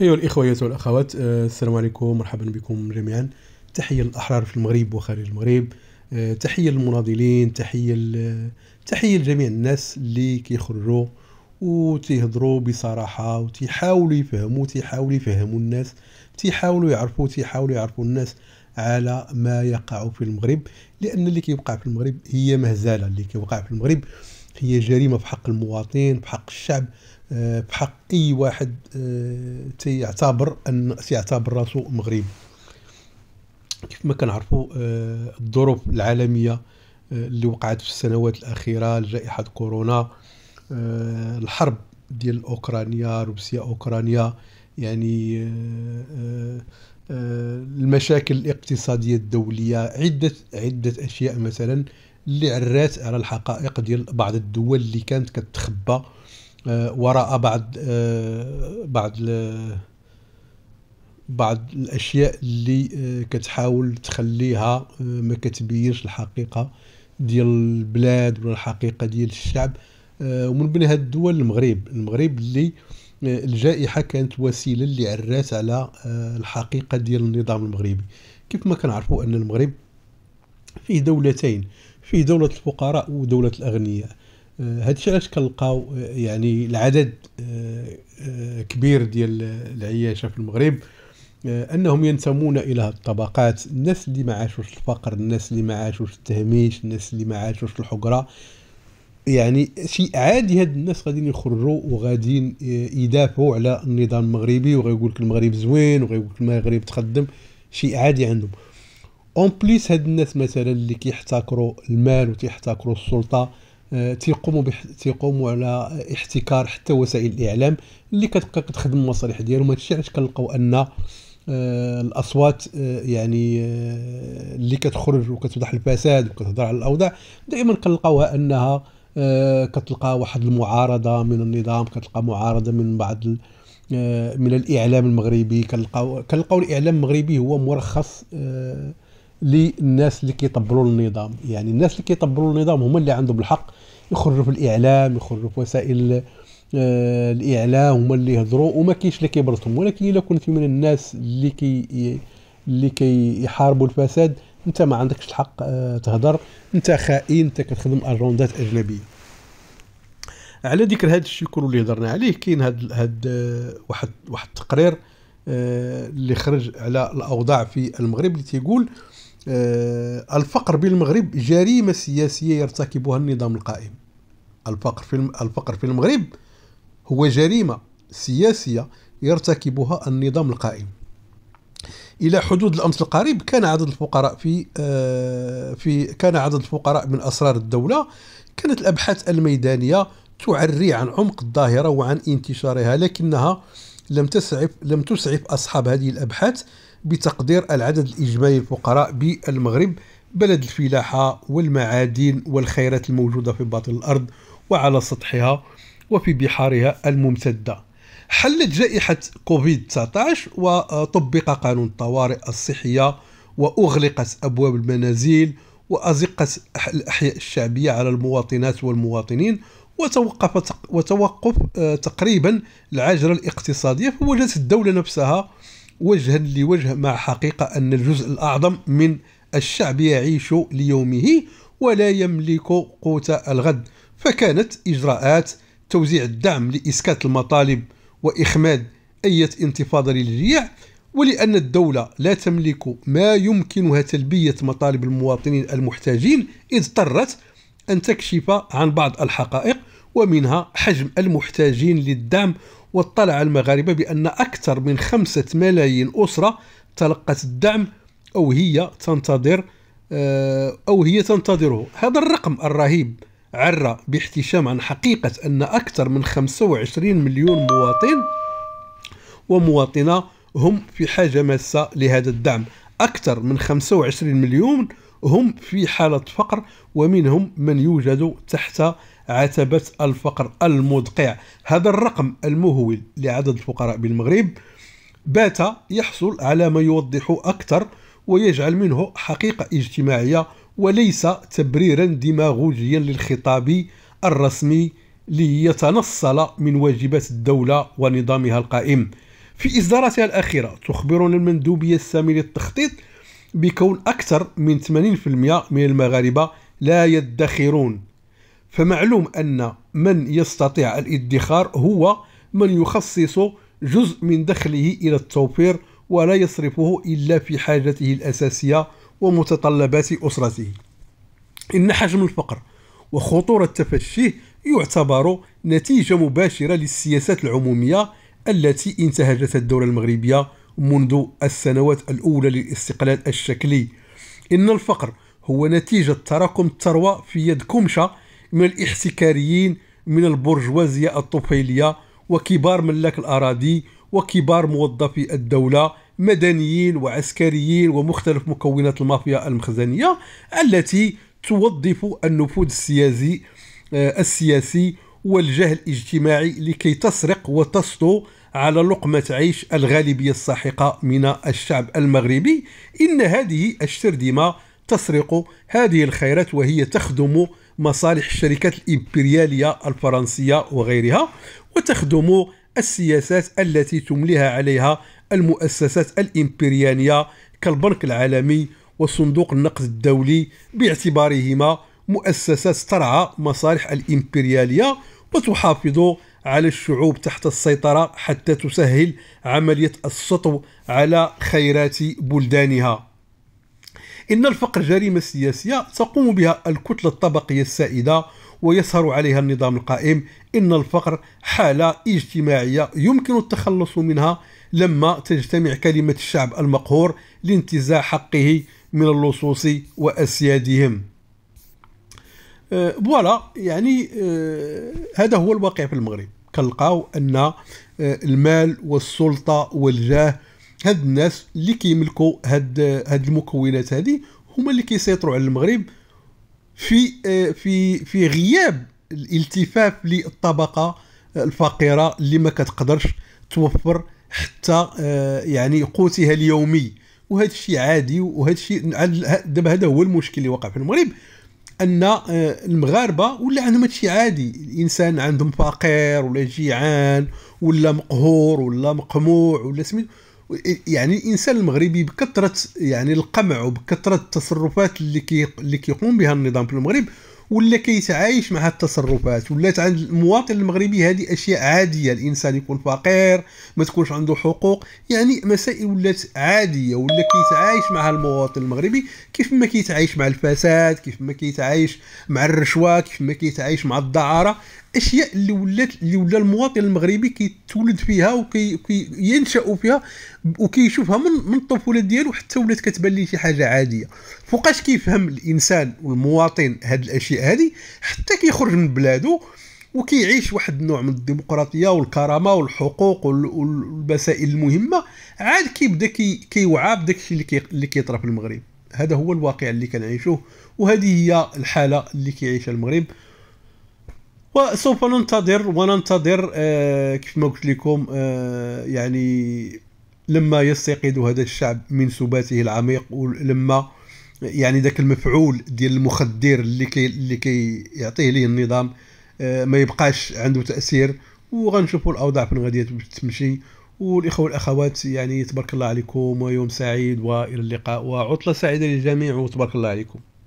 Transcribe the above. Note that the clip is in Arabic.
أيها الإخوة والأخوات آه، السلام عليكم مرحبا بكم جميعا تحية الأحرار في المغرب وخارج المغرب آه، تحية للمناضلين تحية تحية لجميع الناس اللي كيخرجوا وتيهضروا بصراحة وتيحاولوا يفهموا تيحاولوا يفهموا الناس تيحاولوا يعرفوا تيحاولوا يعرفوا الناس على ما يقع في المغرب لأن اللي كيوقع في المغرب هي مهزلة اللي كيوقع في المغرب هي جريمة في حق المواطن في حق الشعب آه، بحق اي واحد آه، تيعتبر ان تيعتبر راسو مغربي كيف ما كنعرفوا آه، الظروف العالميه اللي وقعت في السنوات الاخيره جائحه كورونا الحرب ديال اوكرانيا روسيا اوكرانيا يعني المشاكل الاقتصاديه الدوليه عده عده اشياء مثلا اللي عرات على الحقائق ديال بعض الدول اللي كانت كتخبى آه، وراء بعض آه، بعض بعض الاشياء اللي آه، كتحاول تخليها ما كتبينش الحقيقه ديال البلاد ولا الحقيقه ديال الشعب ومن بين هاد الدول المغرب المغرب اللي الجائحه كانت وسيله اللي عرات على الحقيقه ديال النظام المغربي كيف ما كنعرفوا ان المغرب فيه دولتين فيه دوله الفقراء ودوله الاغنياء الشيء علاش كنلقاو يعني العدد آه، آه، كبير ديال العياشه في المغرب آه، انهم ينتمون الى الطبقات الناس اللي ما عاشوش الفقر الناس اللي ما عاشوش التهميش الناس اللي ما عاشوش الحقره يعني شيء عادي هاد الناس غاديين يخرجوا وغاديين يدافعوا على النظام المغربي وغيقول لك المغرب زوين وغيقول لك المغرب تخدم شيء عادي عندهم اون بليس هاد الناس مثلا اللي كيحتكروا المال وتيحتكروا السلطه آه، تيقوموا بح... تيقوموا على احتكار حتى وسائل الاعلام اللي كتبقى كتخدم المصالح ديالهم هادشي علاش كنلقاو ان آه، الاصوات آه، يعني اللي كتخرج وكتفضح الفساد وكتهضر على الاوضاع دائما كنلقاوها انها كتلقى واحد المعارضه من النظام كتلقى معارضه من بعض ال... من الاعلام المغربي كنلقاو كنلقاو الاعلام المغربي هو مرخص للناس اللي كيطبلوا النظام يعني الناس اللي كيطبلوا النظام هما اللي عندهم الحق يخرجوا في الاعلام يخرجوا في وسائل آه، الاعلام هما اللي يهضروا وما كاينش اللي كيبرتهم ولكن الا كنت من الناس اللي كي اللي كيحاربوا الفساد انت ما عندكش الحق آه، تهضر انت خائن انت كتخدم اجندات اجنبيه على ذكر هذا الشيء كله اللي هضرنا عليه كاين هاد هاد آه، واحد واحد التقرير اللي خرج على الاوضاع في المغرب اللي تيقول آه، الفقر بالمغرب جريمة سياسية يرتكبها النظام القائم الفقر في الفقر في المغرب هو جريمة سياسية يرتكبها النظام القائم الى حدود الامس القريب كان عدد الفقراء في آه، في كان عدد الفقراء من اسرار الدوله كانت الابحاث الميدانيه تعري عن عمق الظاهره وعن انتشارها لكنها لم تسعف لم تسعف اصحاب هذه الابحاث بتقدير العدد الإجمالي الفقراء بالمغرب بلد الفلاحة والمعادن والخيرات الموجودة في باطن الأرض وعلى سطحها وفي بحارها الممتدة حلت جائحة كوفيد-19 وطبق قانون الطوارئ الصحية وأغلقت أبواب المنازل وأزقت الأحياء الشعبية على المواطنات والمواطنين وتوقف وتوقف آه، تقريبا العجلة الاقتصادية فوجدت الدولة نفسها وجها لوجه مع حقيقة أن الجزء الأعظم من الشعب يعيش ليومه ولا يملك قوت الغد فكانت إجراءات توزيع الدعم لإسكات المطالب وإخماد أي انتفاضة للجياع ولأن الدولة لا تملك ما يمكنها تلبية مطالب المواطنين المحتاجين اضطرت أن تكشف عن بعض الحقائق ومنها حجم المحتاجين للدعم واطلع المغاربة بأن أكثر من خمسة ملايين أسرة تلقت الدعم أو هي تنتظر آه، أو هي تنتظره هذا الرقم الرهيب عرى باحتشام عن حقيقة أن أكثر من 25 مليون مواطن ومواطنة هم في حاجة ماسة لهذا الدعم أكثر من 25 مليون هم في حالة فقر ومنهم من يوجد تحت عتبة الفقر المدقع هذا الرقم المهول لعدد الفقراء بالمغرب بات يحصل على ما يوضح أكثر ويجعل منه حقيقة اجتماعية وليس تبريرا ديماغوجيا للخطاب الرسمي ليتنصل من واجبات الدولة ونظامها القائم في إصداراتها الأخيرة تخبرنا المندوبية السامية للتخطيط بكون أكثر من 80% من المغاربة لا يدخرون فمعلوم أن من يستطيع الادخار هو من يخصص جزء من دخله إلى التوفير ولا يصرفه إلا في حاجته الأساسية ومتطلبات أسرته إن حجم الفقر وخطورة تفشيه يعتبر نتيجة مباشرة للسياسات العمومية التي انتهجتها الدولة المغربية منذ السنوات الأولى للاستقلال الشكلي إن الفقر هو نتيجة تراكم الثروة في يد كمشة من الاحتكاريين من البرجوازية الطفيلية وكبار ملاك الأراضي وكبار موظفي الدولة مدنيين وعسكريين ومختلف مكونات المافيا المخزنية التي توظف النفوذ السياسي آه، السياسي والجهل الاجتماعي لكي تسرق وتسطو على لقمة عيش الغالبية الساحقة من الشعب المغربي إن هذه الشرذمة تسرق هذه الخيرات وهي تخدم مصالح الشركات الإمبريالية الفرنسية وغيرها وتخدم السياسات التي تمليها عليها المؤسسات الإمبريانية كالبنك العالمي وصندوق النقد الدولي باعتبارهما مؤسسات ترعى مصالح الإمبريالية وتحافظ على الشعوب تحت السيطرة حتى تسهل عملية السطو على خيرات بلدانها إن الفقر جريمة سياسية تقوم بها الكتلة الطبقية السائدة ويسهر عليها النظام القائم إن الفقر حالة اجتماعية يمكن التخلص منها لما تجتمع كلمة الشعب المقهور لانتزاع حقه من اللصوص وأسيادهم أه، فوالا يعني أه، هذا هو الواقع في المغرب كنلقاو ان أه، المال والسلطه والجاه هاد الناس اللي كيملكوا هاد هاد المكونات هذه هما اللي كيسيطروا على المغرب في في في غياب الالتفاف للطبقه الفقيره اللي ما كتقدرش توفر حتى آه، يعني قوتها اليومي وهذا الشيء عادي وهذا الشيء دابا هذا هو المشكل اللي وقع في المغرب ان آه، المغاربه ولا عندهم هادشي عادي الانسان عندهم فقير ولا جيعان ولا مقهور ولا مقموع ولا سميتو يعني الانسان المغربي بكثره يعني القمع وبكثره التصرفات اللي كي اللي كيقوم بها النظام في المغرب ولا كيتعايش مع التصرفات ولات عند المواطن المغربي هذه اشياء عاديه الانسان يكون فقير ما تكونش عنده حقوق يعني مسائل ولات عاديه ولا كيتعايش معها المواطن المغربي كيف ما كيتعايش مع الفساد كيف ما كيتعايش مع الرشوه كيف ما كيتعايش مع الدعاره اشياء اللي ولات اللي ولا المواطن المغربي كيتولد فيها وكينشا وكي فيها وكيشوفها من من الطفوله ديالو حتى ولات كتبان ليه شي حاجه عاديه فوقاش كيفهم الانسان والمواطن هاد الاشياء هذه حتى كيخرج من بلادو وكيعيش واحد النوع من الديمقراطيه والكرامه والحقوق والمسائل المهمه عاد كيبدا كيوعى بداك الشيء اللي كيطرى في المغرب هذا هو الواقع اللي كنعيشوه وهذه هي الحاله اللي كيعيشها المغرب وسوف ننتظر وننتظر آه كيف ما قلت لكم آه يعني لما يستيقظ هذا الشعب من سباته العميق ولما يعني ذاك المفعول ديال المخدر اللي كي اللي كيعطيه ليه النظام آه ما يبقاش عنده تاثير وغنشوفوا الاوضاع فين غادي تمشي والاخوه والاخوات يعني تبارك الله عليكم ويوم سعيد والى اللقاء وعطله سعيده للجميع وتبارك الله عليكم